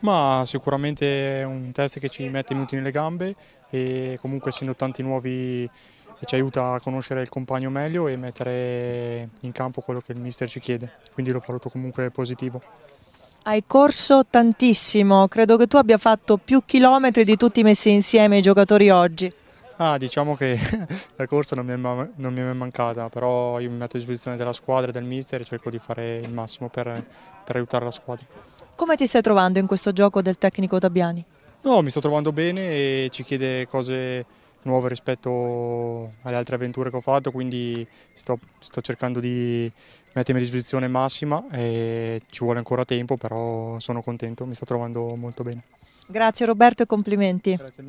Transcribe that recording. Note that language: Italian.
Ma sicuramente è un test che ci mette i minuti nelle gambe e comunque essendo tanti nuovi eh, ci aiuta a conoscere il compagno meglio e mettere in campo quello che il mister ci chiede, quindi l'ho valuto comunque positivo. Hai corso tantissimo, credo che tu abbia fatto più chilometri di tutti messi insieme i giocatori oggi. Ah, diciamo che la corsa non mi, è, non mi, è mai mancata, però io mi metto a disposizione della squadra e del mister e cerco di fare il massimo per, per aiutare la squadra. Come ti stai trovando in questo gioco del tecnico Tabiani? No, mi sto trovando bene e ci chiede cose nuove rispetto alle altre avventure che ho fatto, quindi sto, sto cercando di mettermi a disposizione massima e ci vuole ancora tempo, però sono contento, mi sto trovando molto bene. Grazie Roberto e complimenti. Grazie